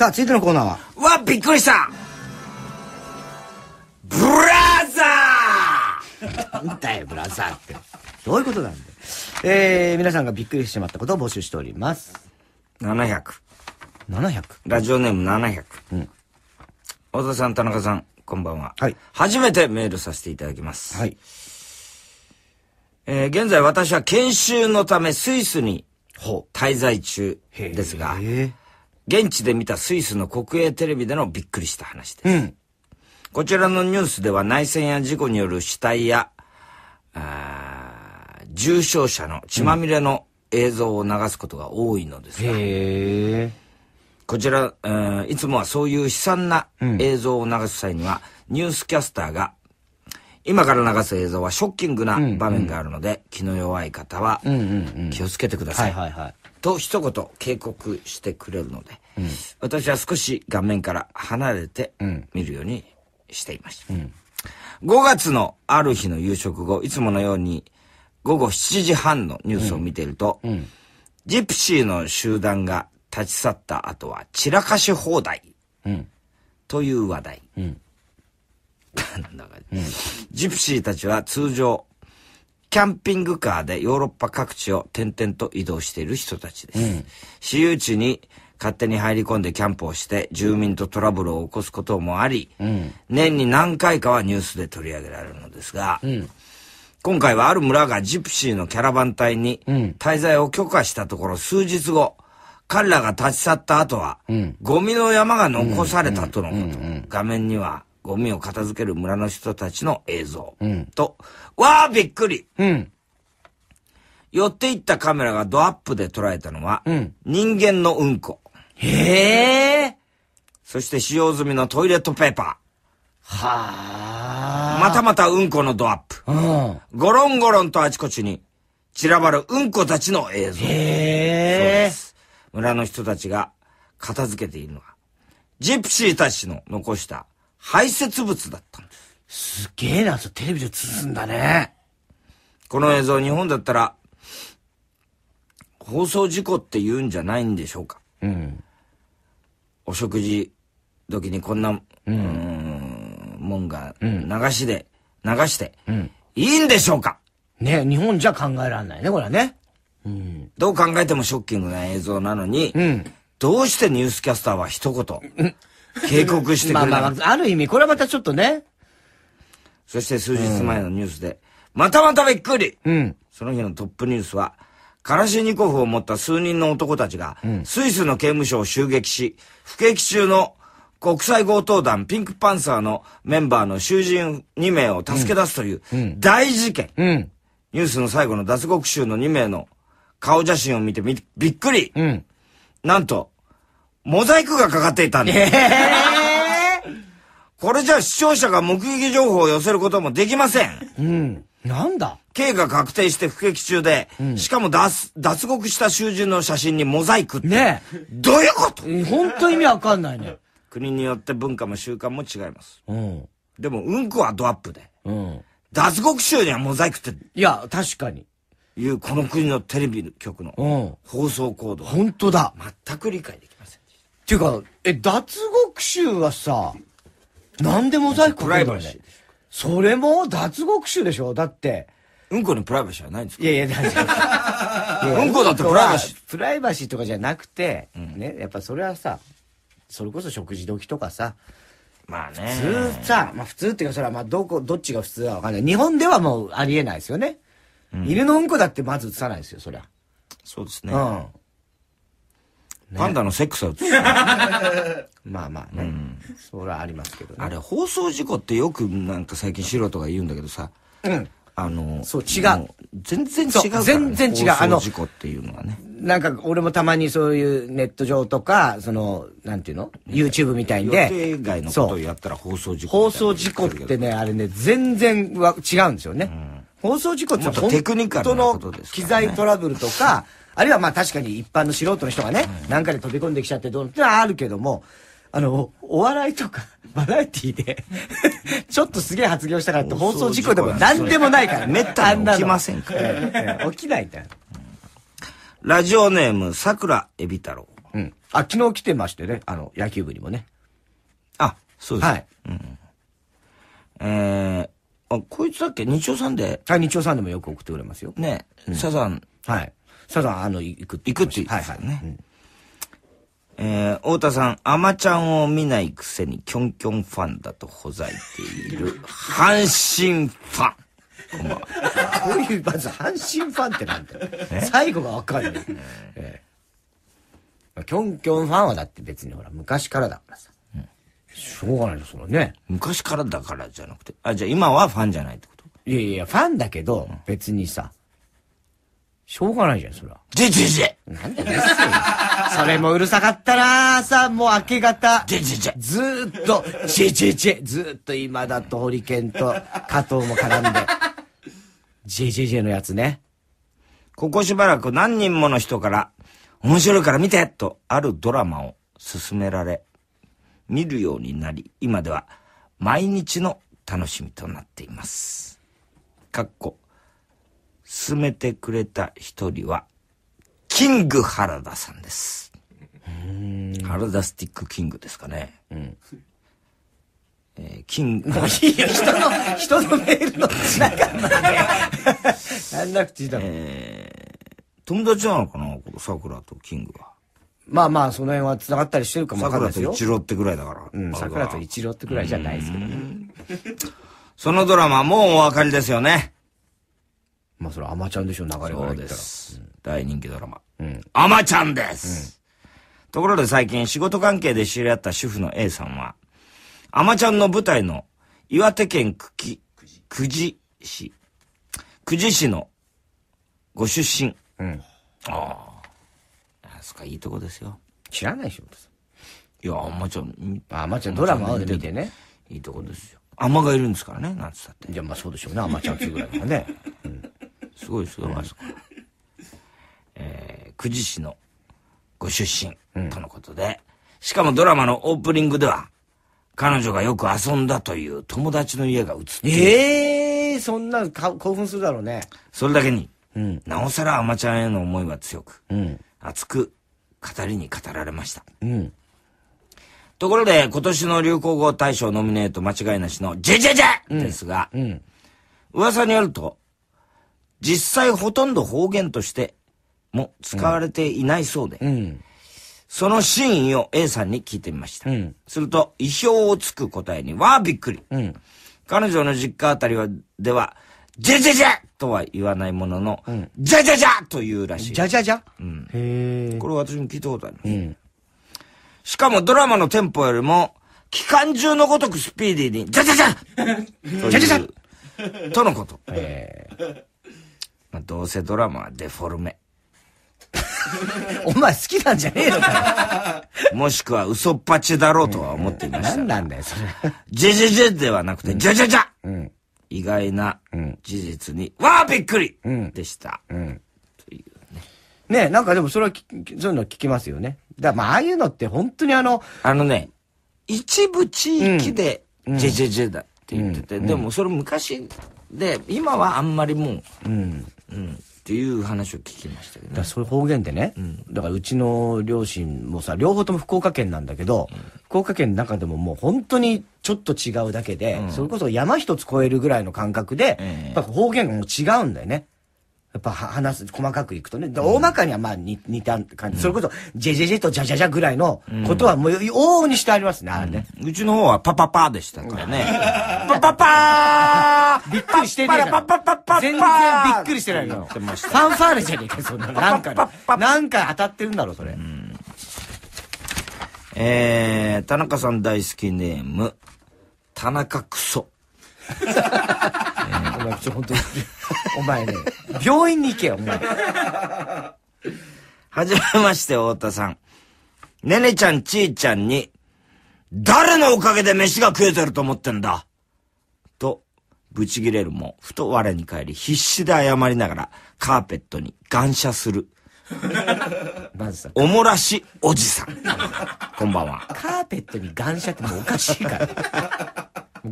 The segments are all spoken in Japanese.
さあ、続いてのコーナーはわ、びっくりしたブラザーなんだよ、ブラザーって。どういうことなんだよ。えー、皆さんがびっくりしてしまったことを募集しております。700。700? ラジオネーム700。うん。小田さん、田中さん、こんばんは。はい。初めてメールさせていただきます。はい。えー、現在私は研修のためスイスに滞在中ですが、えー、現地で見たスイスの国営テレビでのびっくりした話です。うん、こちらのニュースでは内戦や事故による死体や、重傷者の血まみれの映像を流すことが多いのですが、うん、こちら、えー、いつもはそういう悲惨な映像を流す際には、うん、ニュースキャスターが今から流す映像はショッキングな場面があるので、うんうん、気の弱い方は気をつけてください。と一言警告してくれるので、うん、私は少し画面から離れて見るようにしていました。うん、5月のある日の夕食後、いつものように午後7時半のニュースを見ていると、うん、ジプシーの集団が立ち去った後は散らかし放題、という話題。ん ジプシーたちは通常、キャンピングカーでヨーロッパ各地を転々と移動している人たちです。うん、私有地に勝手に入り込んでキャンプをして住民とトラブルを起こすこともあり、うん、年に何回かはニュースで取り上げられるのですが、うん、今回はある村がジプシーのキャラバン隊に滞在を許可したところ数日後、彼らが立ち去った後は、ゴミの山が残されたとのこと。画面にはゴミを片付ける村の人たちの映像。うん、と、わあびっくり、うん、寄っていったカメラがドアップで捉えたのは、うん、人間のうんこ。へえ。そして使用済みのトイレットペーパー。はあ。またまたうんこのドアップ。うん、ゴロンゴロンとあちこちに散らばるうんこたちの映像。へえ。村の人たちが片付けているのは、ジプシーたちの残した排泄物だったんです。すげえな、テレビで映すんだね。この映像日本だったら、放送事故って言うんじゃないんでしょうか。うん。お食事時にこんな、うん、もんが流しで、流して、うん、いいんでしょうかね日本じゃ考えられないね、これはね。うん、どう考えてもショッキングな映像なのに、うん、どうしてニュースキャスターは一言、うん、警告してくれまあまあ、ある意味、これはまたちょっとね。そして数日前のニュースで、またまたびっくり、うん、その日のトップニュースは、カラシニコフを持った数人の男たちが、うん、スイスの刑務所を襲撃し、不景気中の国際強盗団ピンクパンサーのメンバーの囚人2名を助け出すという大事件。うんうん、ニュースの最後の脱獄囚の2名の顔写真を見てびっくり、うん、なんと、モザイクがかかっていたんだ。えー、これじゃ視聴者が目撃情報を寄せることもできません。うん。なんだ刑が確定して服役中で、うん、しかも脱脱獄した囚人の写真にモザイクって。ねどういうこと本当意味わかんないね。国によって文化も習慣も違います。うん。でも、うんこはドアップで。うん。脱獄囚にはモザイクって。いや、確かに。いう、この国のテレビ局の放送行動。本当だ。全く理解できていうか、え、脱獄囚はさ、なんでモザイクかけるのそれも脱獄囚でしょだって。うんこにプライバシーはないんですかいやいや、大丈夫。うんこだってプライバシー。プライバシーとかじゃなくて、うん、ね、やっぱそれはさ、それこそ食事時とかさ、まあね。普通さ、まあ普通っていうか、それはまあどこ、どっちが普通だわかんない。日本ではもうありえないですよね。うん、犬のうんこだってまず映さないですよ、そりゃ。そうですね。うん。パンダのセックスは映す。まあまあね。うん、それはありますけどね。あれ、放送事故ってよくなんか最近素人が言うんだけどさ。うん。あの、そう、違う。全然違う、ね、全然違う。あの、事故っていうのはね。なんか、俺もたまにそういうネット上とか、その、なんていうの ?YouTube みたいんで。予定外のことをやったら放送事故。放送事故ってね、あれね、全然違うんですよね。うん、放送事故ってちょっと本当の機材トラブルとか、あるいはまあ確かに一般の素人の人がね、なんかで飛び込んできちゃってどうってのはあるけども、あの、お笑いとか、バラエティーで ちょっとすげえ発言したからって放送事故でも何でもないから、めったに起きませんから、起きないんだよ。ラジオネーム、桜エビ太郎。うん。あ、昨日来てましてね、あの、野球部にもね。あ、そうです。はい。うん。えー、あ、こいつだっけ日曜さんで。日曜さんでもよく送ってくれますよ。ね、うん、サザン。はい。ザだ、あの、行くって行くって言って、はいえー、太田さん、アマちゃんを見ないくせにキョンキョンファンだとほざいている、阪神ファン。こんばんは。こういう、まず阪神ファンってなんだよ。ね、最後がわかるよ、ね。えー、キョンキョンファンはだって別にほら、昔からだからさ。うん、しょうがないですそんね。昔からだからじゃなくて。あ、じゃあ今はファンじゃないってこといやいや、ファンだけど、別にさ、しょうがないじゃん、それは。でででなんででそれもうるさかったなさ、もう明け方。でででずーっと、ちぇちちずーっと今だとホリケンと加藤も絡んで。ジェジェジェのやつね。ここしばらく何人もの人から、面白いから見てと、あるドラマを勧められ、見るようになり、今では毎日の楽しみとなっています。かっこ、進めてくれた一人は、キング原田さんです。原田スティックキングですかね。うん。えー、キング、もういいよ、人の、人のメールの中なんだよ。んなくていいだろ。えー、友達なのかなこの桜とキングは。まあまあ、その辺は繋がったりしてるかもわかんないですよ。桜と一郎ってぐらいだから。うん、桜と一郎ってぐらいじゃないですけどね。そのドラマ、もうお分かりですよね。まあそれアマちゃんでしょ、流れは。そうです。大人気ドラマ。うん。アマちゃんです、ところで最近仕事関係で知り合った主婦の A さんは、アマちゃんの舞台の岩手県久喜、久慈市、久慈市のご出身。うん。あそっか、いいとこですよ。知らないでしょ。いや、アマちゃん、まあアマちゃんドラマを見てね。いいとこですよ。アマがいるんですからね、なんつったって。じゃあまあそうでしょうね、アマちゃんっていうぐらいからね。すごいすごあそこ。えー、久慈市のご出身とのことで、しかもドラマのオープニングでは、彼女がよく遊んだという友達の家が映っている。ええー、そんなか興奮するだろうね。それだけに、うん、なおさらアマちゃんへの思いは強く、うん、熱く語りに語られました。うん、ところで、今年の流行語大賞ノミネート間違いなしのジェジェジェですが、うんうん、噂によると、実際ほとんど方言としても使われていないそうで、うん、その真意を A さんに聞いてみました。うん、すると、意表をつく答えに、わあびっくり。うん、彼女の実家あたりは、では、じゃじゃじゃとは言わないものの、じゃじゃじゃというらしい。じゃじゃじゃ、うん、これ私も聞いたことある、しかもドラマのテンポよりも、期間中のごとくスピーディーに、じゃじゃじゃとのこと。えまあ、どうせドラマはデフォルメ。お前好きなんじゃねえのかよ。もしくは嘘っぱちだろうとは思っていました。何なんだよ、それ。ジェジェジェではなくて、ジャジャジャ意外な事実に、わあびっくりでした。ね。ねなんかでもそれは、そういうの聞きますよね。だまあ、ああいうのって本当にあの、あのね、一部地域で、ジェジェジェだって言ってて、でもそれ昔で、今はあんまりもう、うん、っていう話を聞きましたけど、ね、そういう方言でね、うん、だからうちの両親もさ両方とも福岡県なんだけど、うん、福岡県の中でももう本当にちょっと違うだけで、それこそ山一つ越えるぐらいの感覚で、やっぱ方言がもう違うんだよね。やっぱ話す、細かくいくとね。大まかにはまあ似似た感じ。それこそ、ジェジェジェとジャジャジャぐらいのことはもう、往々にしてありますね、あれね。うちの方はパパパーでしたからね。パパパーびっくりしてねえパパパパパ全然びっくりしてないかファンファーレじゃねえか、そんな。なんか、なんか当たってるんだろ、それ。えー、田中さん大好きネーム、田中クソ。かちに。お前ね、病院に行けよ、お前。はじめまして、太田さん。ねねちゃん、ちーちゃんに、誰のおかげで飯が食えてると思ってんだと、ぶち切れるも、ふと我に返り、必死で謝りながら、カーペットに感謝する。まずおもらしおじさん。こんばんは。カーペットに感謝ってもおかしいから。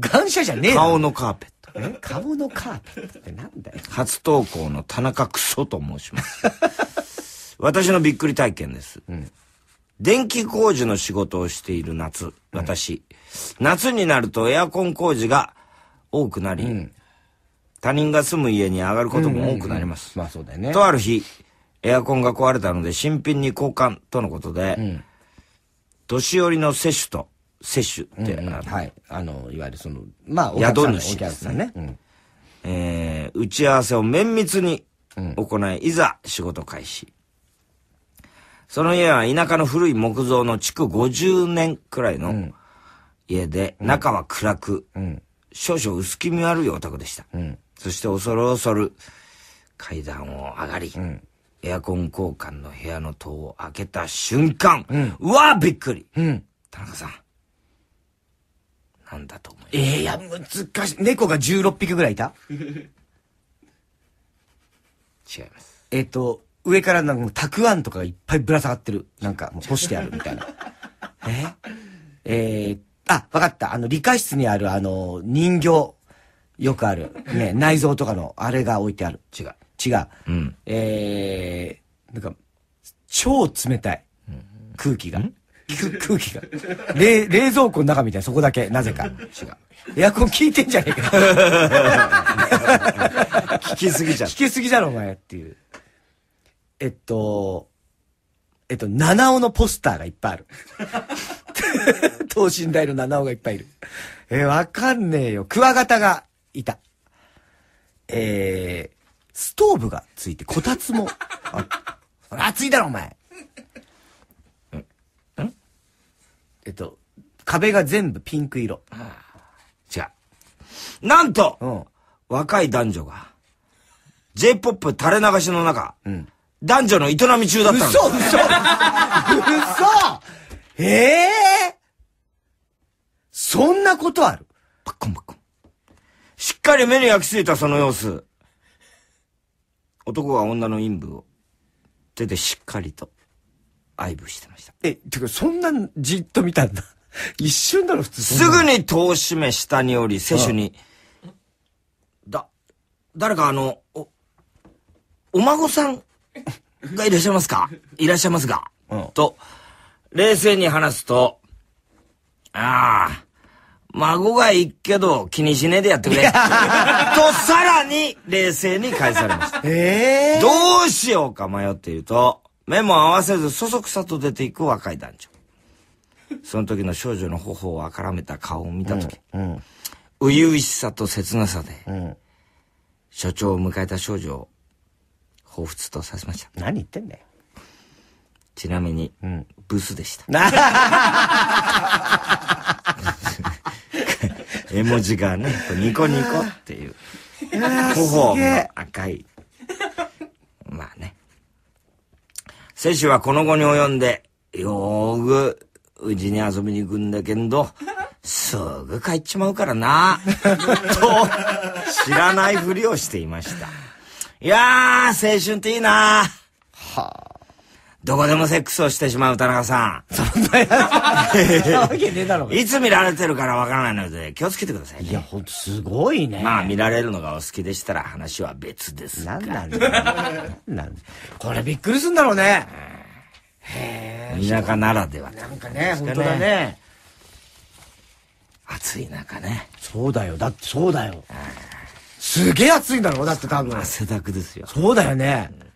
感謝じゃねえ顔のカーペット。顔のカーペットってなんだよ。初投稿の田中クソと申します。私のびっくり体験です。うん、電気工事の仕事をしている夏、私。うん、夏になるとエアコン工事が多くなり、うん、他人が住む家に上がることも多くなります。まあそうだよね。とある日、エアコンが壊れたので新品に交換とのことで、年寄りの接種と接種って、うんうん、はい。あの、いわゆるその、まあ、お宿主ですね。うん、えー、打ち合わせを綿密に行い、いざ仕事開始。その家は田舎の古い木造の築50年くらいの家で、中は暗く、少々薄気味悪いお宅でした。そして恐る恐る階段を上がり、エアコン交換の部屋の戸を開けた瞬間、うわびっくり、田中さん、なんだと思う。ええいや、難しい。猫が16匹ぐらいいた違います。えっ、ー、と、上からなんか、たくあんとかがいっぱいぶら下がってる。なんか、もう干してあるみたいな。ええー、あ、わかった。あの、理科室にある、あの、人形。よくある。ね、内臓とかの、あれが置いてある。違う。違う。うん、えー、なんか、超冷たい。空気が。うん空気が。冷、冷蔵庫の中みたいな、そこだけ、なぜか。エアコン効いてんじゃねえか。効きすぎじゃん。効きすぎじゃろ、お前っていう。えっと、えっと、七尾のポスターがいっぱいある。等身大の七尾がいっぱいいる。えわかんねえよ。クワガタがいた。えー、ストーブがついて、こたつも。あ、暑いだろ、お前。えっと、壁が全部ピンク色。違う。なんと、うん、若い男女が、J-POP 垂れ流しの中、うん、男女の営み中だったの。嘘嘘嘘ええー、そんなことあるパッコンパッコン。しっかり目に焼き付いたその様子。男は女の陰部を手でしっかりと愛撫してました。え、てか、そんなじっと見たんだ。一瞬だろ、普通。すぐに投資目下に降り、接主に、だ、誰かあの、お、お孫さんがいらっしゃいますか いらっしゃいますが、ん、と、冷静に話すと、ああ、孫がいいけど気にしねえでやってくれ。と、さらに冷静に返されました。ええー、どうしようか迷っていると、目も合わせずそそくさと出ていく若い男女。その時の少女の頬をあからめた顔を見た時、うん、初々しさと切なさで、うん、所長を迎えた少女を彷彿とさせました。何言ってんだよ。ちなみに、うん、ブスでした。絵文字がね、ニコニコっていう。頬の赤い選手はこの後に及んで、よーぐ、うちに遊びに行くんだけど、すぐ帰っちまうからな、と、知らないふりをしていました。いやー、青春っていいなはあ。どこでもセックスをしてしまう田中さん。そんなやわけねえだろ。いつ見られてるからわからないので気をつけてください、ね、いや、ほんとすごいね。まあ見られるのがお好きでしたら話は別ですが。なんなんだなんこれびっくりすんだろうね。へえ。田舎ならではなんかね、本当だね。暑い中ね。そうだよ。だってそうだよ。すげえ暑いんだろだって多分。汗だくですよ。そうだよね。うん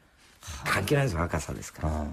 関係ないです若さですから。